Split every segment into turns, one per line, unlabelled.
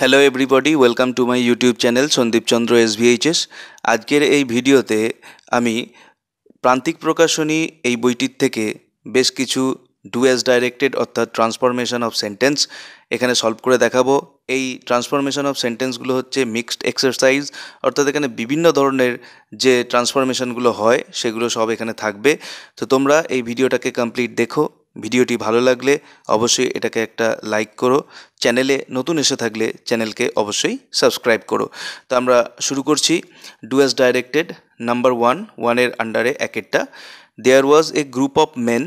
hello everybody welcome to my YouTube channel Sandipchandra S SVHS আজকের এই ভিডিওতে আমি প্রান্তিক প্রকাশনী এই বইটির থেকে বেশ কিছু ডু অ্যাজ ডাইরেক্টেড অর্থাৎ ট্রান্সফরমেশন অফ সেন্টেন্স এখানে সলভ করে দেখাবো এই ট্রান্সফরমেশন অফ সেন্টেন্সগুলো হচ্ছে মিক্সড এক্সারসাইজ অর্থাৎ এখানে বিভিন্ন ধরনের যে ট্রান্সফরমেশনগুলো হয় সেগুলো সব এখানে থাকবে তো তোমরা এই ভিডিওটাকে কমপ্লিট দেখো ভিডিওটি ভালো লাগলে অবশ্যই এটাকে একটা লাইক করো চ্যানেলে নতুন এসে থাকলে চ্যানেলকে অবশ্যই সাবস্ক্রাইব করো তো আমরা শুরু করছি ডুএস ডাইরেক্টেড নাম্বার ওয়ান ওয়ানের আন্ডারে এক একটা there was a group of men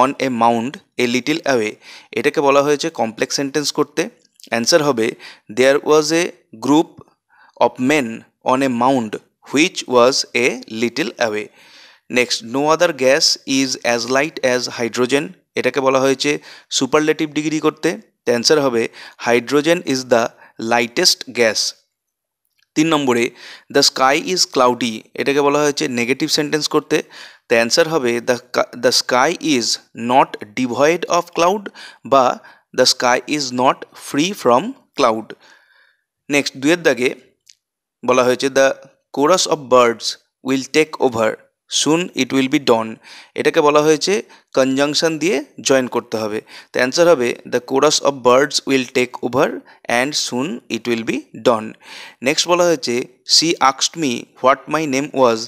on a mound a little away এটাকে বলা হয়েছে কমপ্লেক্স সেন্টেন্স করতে অ্যান্সার হবে there was a group of men on a mound which was a little away next no other gas is as light as hydrogen এটাকে বলা হয়েছে superlative degree করতে answer হবে hydrogen is the lightest gas তিন নম্বরে the sky is cloudy এটাকে বলা হয়েছে নেগেটিভ সেন্টেন্স করতে দ্য অ্যান্সার হবে the the sky is not devoid of cloud বা the sky is not free from cloud next দুয়ের দাগে বলা হয়েছে the chorus of birds will take over soon it will be dawn এটাকে বলা হয়েছে কনজাংশন দিয়ে জয়েন করতে হবে তো অ্যান্সার হবে the chorus of birds will take over and soon it will be dawn next বলা হয়েছে সি আক্সড me what my name was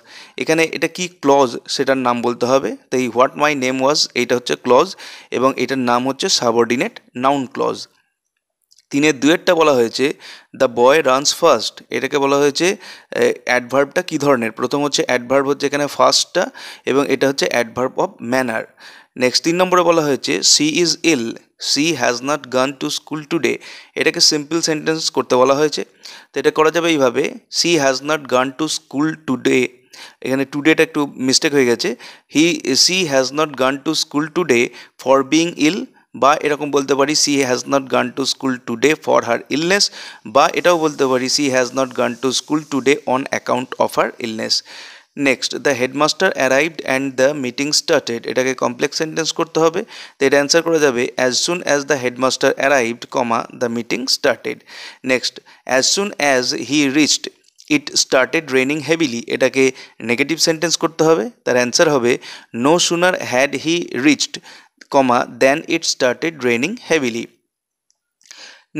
এখানে এটা কি ক্লজ সেটার নাম বলতে হবে তো এই হোয়াট মাই নেম ওয়াজ এইটা হচ্ছে ক্লজ এবং এটার নাম হচ্ছে সাবঅর্ডিনেট নাউন ক্লজ তিনের দুয়েরটা বলা হয়েছে দ্য বয় রানস ফার্স্ট এটাকে বলা হয়েছে অ্যাডভার্বটা কী ধরনের প্রথম হচ্ছে অ্যাডভার্ব হচ্ছে এখানে ফার্স্টটা এবং এটা হচ্ছে অ্যাডভার্ব অফ ম্যানার নেক্সট তিন নম্বরে বলা হয়েছে she is ill she has not gone to school today এটাকে সিম্পল সেন্টেন্স করতে বলা হয়েছে তো এটা করা যাবে এইভাবে she has not gone to school today এখানে টুডেটা একটু মিস্টেক হয়ে গেছে he she has not gone to school today for being ill বা এরকম বলতে পারি she has not gone to school today for her illness বা এটাও বলতে পারি she has not gone to school today on account of her illness next the headmaster arrived and the meeting started এটাকে complex sentence করতে হবে তো এটা answer করা যাবে as soon as the headmaster arrived comma the meeting started next as soon as he reached it started raining heavily এটাকে negative sentence করতে হবে তার অ্যান্সার হবে no sooner had he reached comma then it started raining heavily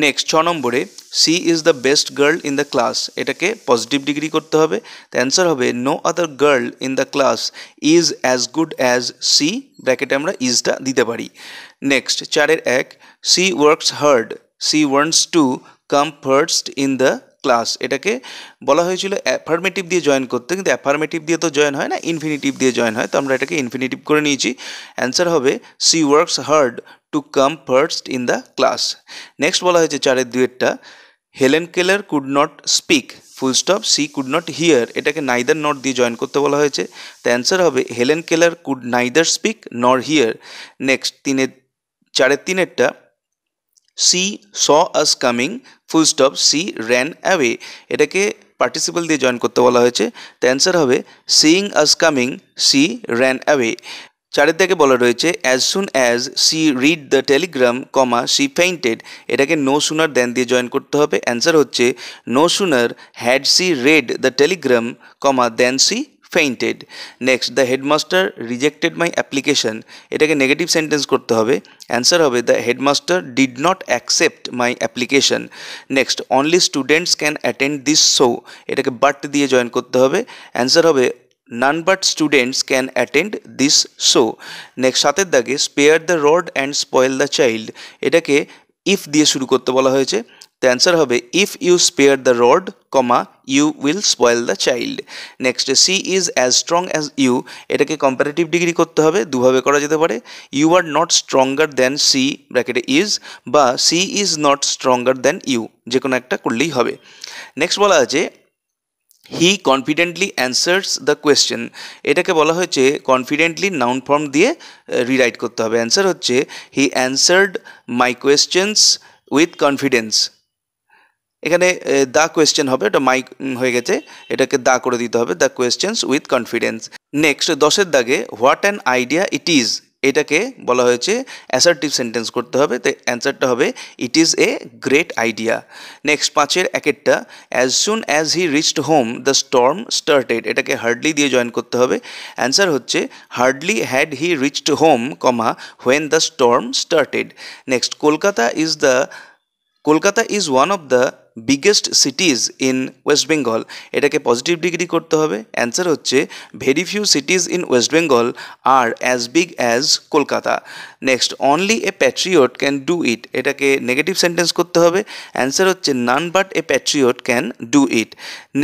next ছ নম্বরে C is the best girl in the class এটাকে positive degree করতে হবে তো অ্যান্সার হবে no other girl in the class is as good as she ব্র্যাকেটে আমরা ইজটা দিতে পারি নেক্সট চারের এক she works hard she wants to come first in the class এটাকে বলা হয়েছিল অ্যাফার্মেটিভ দিয়ে জয়েন করতে কিন্তু অ্যাফার্মেটিভ দিয়ে তো জয়েন হয় না ইনফিনিটিভ দিয়ে জয়েন হয় তো আমরা এটাকে ইনফিনিটিভ করে নিয়েছি অ্যান্সার হবে she works hard to come first in the class next বলা হয়েছে চারের দুয়েরটা Helen Keller could not speak full stop she could not hear এটাকে নাইদার নট দিয়ে জয়েন করতে বলা হয়েছে তো অ্যান্সার হবে Helen Keller could neither speak nor hear next তিনের চারের তিনেরটা she saw us coming full stop she ran away এটাকে পার্টিসিপাল দিয়ে জয়েন করতে বলা হয়েছে তো অ্যান্সার হবে seeing us coming she ran away চারিদিকে বলা রয়েছে as soon as she read the telegram comma she fainted এটাকে নো সুনার দেন দিয়ে জয়েন করতে হবে অ্যান্সার হচ্ছে no sooner had she read the telegram comma then she fainted next the headmaster rejected my application এটাকে negative sentence করতে হবে answer হবে the headmaster did not accept my application next only students can attend this show এটাকে but দিয়ে join করতে হবে answer হবে none but students can attend this show next সাতের দাগে spare the rod and spoil the child এটাকে if দিয়ে শুরু করতে বলা হয়েছে তো অ্যান্সার হবে if you spare the rod comma you will spoil the child next she is as strong as you এটাকে কম্পারেটিভ ডিগ্রি করতে হবে দুভাবে করা যেতে পারে you are not stronger than she ব্র্যাকেটে ইজ বা she is not stronger than you যে কোনো একটা করলেই হবে নেক্সট বলা আছে he confidently answers the question এটাকে বলা হয়েছে কনফিডেন্টলি নাউন ফর্ম দিয়ে রিরাইট করতে হবে অ্যান্সার হচ্ছে he answered my questions with confidence এখানে দ্য কোয়েশ্চেন হবে এটা মাইক হয়ে গেছে এটাকে দা করে দিতে হবে the questions with confidence next দশের দাগে what an idea it is এটাকে বলা হয়েছে অ্যাসার্টিভ সেন্টেন্স করতে হবে তো অ্যান্সারটা হবে it is a great idea next পাঁচের একেরটা as soon as he reached home the storm started এটাকে হার্ডলি দিয়ে জয়েন করতে হবে অ্যান্সার হচ্ছে hardly had he reached home comma when the storm started next Kolkata is the Kolkata is one of the biggest cities in West Bengal এটাকে positive degree করতে হবে answer হচ্ছে very few cities in West Bengal are as big as Kolkata next only a patriot can do it এটাকে negative sentence করতে হবে answer হচ্ছে none but a patriot can do it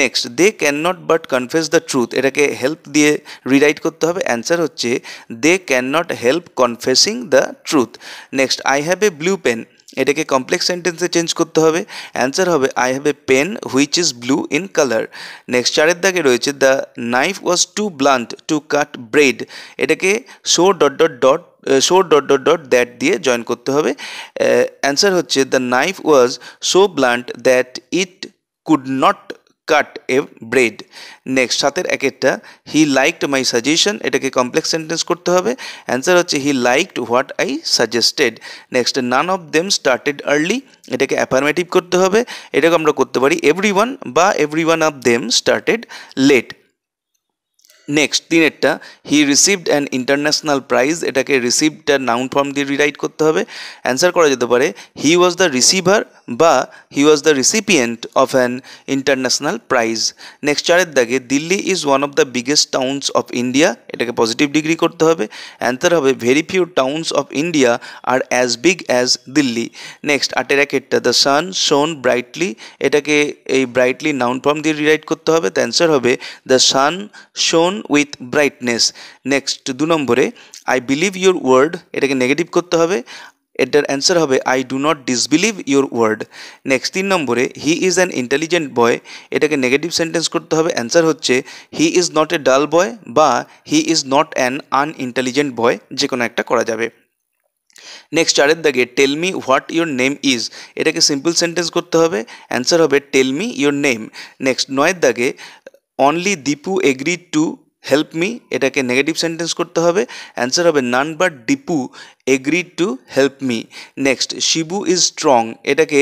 next they can not but confess the truth এটাকে help দিয়ে rewrite করতে হবে answer হচ্ছে they can not help confessing the truth next I have a blue pen এটাকে complex সেন্টেন্সে change করতে হবে answer হবে I have a pen which is blue in colour next চারের দাগে রয়েছে the knife was too blunt to cut bread এটাকে so dot dot dot so dot dot dot that দিয়ে জয়েন করতে হবে অ্যান্সার হচ্ছে the knife was so blunt that it could not cut a bread next সাতের এক একটা he liked my suggestion এটাকে complex sentence করতে হবে অ্যান্সার হচ্ছে he liked what I suggested next none of them started early এটাকে affirmative করতে হবে এটাকে আমরা করতে পারি এভরি বা every of them started late next তিনেরটা he received an international prize এটাকে রিসিভডটা নাউন ফর্ম দিয়ে রিরাইট করতে হবে অ্যান্সার করা যেতে পারে হি ওয়াজ দ্য রিসিভার বা he was the recipient of an international prize next চারের দাগে Delhi is one of the biggest towns of India এটাকে পজিটিভ ডিগ্রি করতে হবে অ্যান্সার হবে very few towns of India are as big as Delhi next আটের একেরটা the sun shone brightly এটাকে এই ব্রাইটলি নাউন ফর্ম দিয়ে রিরাইট করতে হবে তো অ্যান্সার হবে দ্য সান শোন উইথ ব্রাইটনেস নেক্সট দু নম্বরে আই বিলিভ ইউর ওয়ার্ড এটাকে নেগেটিভ করতে হবে এটার অ্যান্সার হবে I do not disbelieve your word next তিন নম্বরে he is an intelligent boy এটাকে নেগেটিভ সেন্টেন্স করতে হবে অ্যান্সার হচ্ছে হি is not a dull boy বা he is not an unintelligent boy যে কোনো একটা করা যাবে নেক্সট চারের দাগে tell me what your name is এটাকে সিম্পল সেন্টেন্স করতে হবে অ্যান্সার হবে tell me your name next নয়ের দাগে only Dipu agree to help me এটাকে নেগেটিভ সেন্টেন্স করতে হবে অ্যান্সার হবে none but Dipu agreed to help me next Shibu is strong এটাকে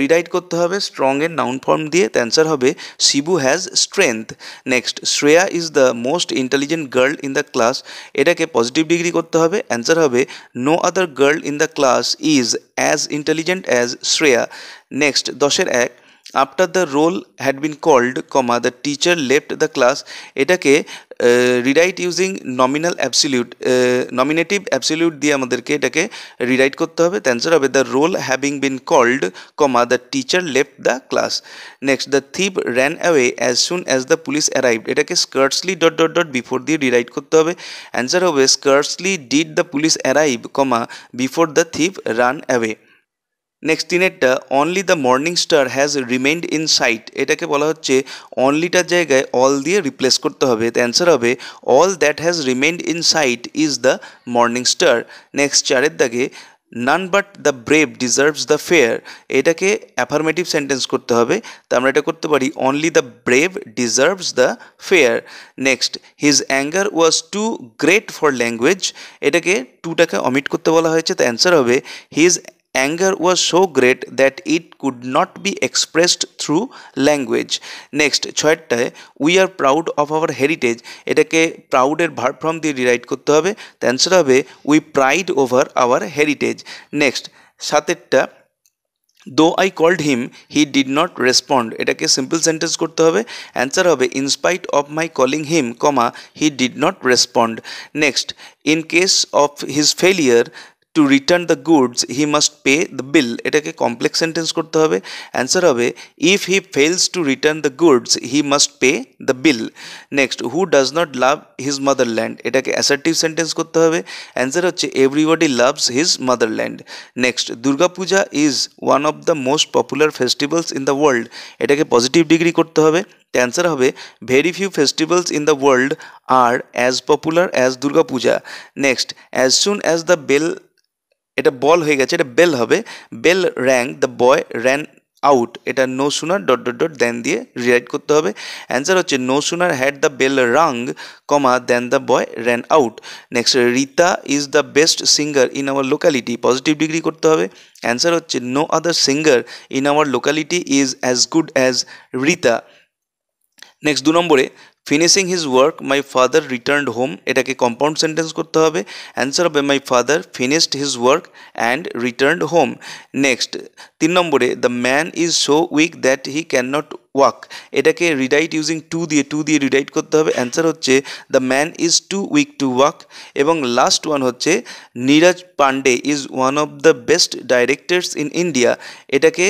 রিডাইট করতে হবে এর নাউন ফর্ম দিয়ে অ্যান্সার হবে Shibu has strength next Shreya is the most intelligent girl in the class এটাকে পজিটিভ ডিগ্রি করতে হবে অ্যান্সার হবে no other girl in the class is as intelligent as Shreya next দশের এক after the roll had been called comma the teacher left the class এটাকে rewrite using nominal absolute nominative absolute দিয়ে আমাদেরকে এটাকে রিরাইট করতে হবে অ্যান্সার হবে the roll having been called comma the teacher left the class next the thief ran away as soon as the police arrived এটাকে scarcely dot dot dot before দিয়ে rewrite করতে হবে অ্যান্সার হবে scarcely did the police arrive comma before the thief ran away next দিনেরটা only the morning star has remained in sight এটাকে বলা হচ্ছে অনলিটার জায়গায় অল দিয়ে রিপ্লেস করতে হবে তো অ্যান্সার হবে all that has remained in sight is the morning star next চারের দাগে none but the brave deserves the fair এটাকে অ্যাফার্মেটিভ সেন্টেন্স করতে হবে তো আমরা এটা করতে পারি only the brave deserves the fair next his anger was too great for language এটাকে টুটাকে অমিট করতে বলা হয়েছে তো অ্যান্সার হবে his anger was so great that it could not be expressed through language next ছয়টায় we are proud of our heritage এটাকে প্রাউডের ভার ফ্রম দিয়ে ডিরাইড করতে হবে অ্যান্সার হবে we pride over our heritage next সাতেরটা though I called him he did not respond এটাকে সিম্পল সেন্টেন্স করতে হবে অ্যান্সার হবে in spite of my calling him comma he did not respond next in case of his failure to return the goods he must pay the bill এটাকে complex sentence করতে হবে answer হবে if he fails to return the goods he must pay the bill next who does not love his motherland এটাকে assertive sentence করতে হবে answer হচ্ছে everybody loves his motherland next Durga Puja is one of the most popular festivals in the world এটাকে positive degree করতে হবে answer হবে very few festivals in the world are as popular as Durga Puja next as soon as the bell এটা ball হয়ে গেছে এটা bell হবে bell rang the boy ran out এটা no সুনার dot dot dot then দিয়ে রিরাইট করতে হবে অ্যান্সার হচ্ছে no sooner had the bell rang comma then the boy ran out next Rita is the best singer in our locality positive degree করতে হবে answer হচ্ছে no other singer in our locality is as good as Rita next দু নম্বরে finishing his work my father return home এটাকে compound sentence করতে হবে answer হবে my father finished his work and returned home next তিন নম্বরে the man is so weak that he can not walk এটাকে rewrite using too দিয়ে too দিয়ে rewrite করতে হবে অ্যান্সার হচ্ছে the man is too weak to walk এবং last one হচ্ছে Neeraj Pandey is one of the best directors in India এটাকে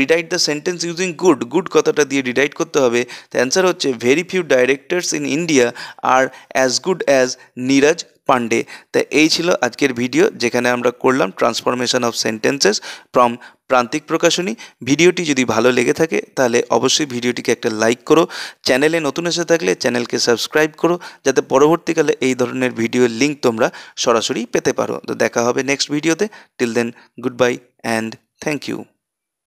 rewrite the sentence using good good কথাটা দিয়ে রিডাইট করতে হবে তো অ্যান্সার হচ্ছে very few directors in India are as good as Neeraj Pandey তা এই ছিল আজকের ভিডিও যেখানে আমরা করলাম ট্রান্সফরমেশন অফ সেন্টেন্সেস ফ্রম প্রান্তিক প্রকাশনী ভিডিওটি যদি ভালো লেগে থাকে তাহলে অবশ্যই ভিডিওটিকে একটা লাইক করো চ্যানেলে নতুন এসে থাকলে চ্যানেলকে সাবস্ক্রাইব করো যাতে পরবর্তীকালে এই ধরনের ভিডিওর লিঙ্ক তোমরা সরাসরি পেতে পারো তো দেখা হবে নেক্সট ভিডিওতে till then good bye and thank you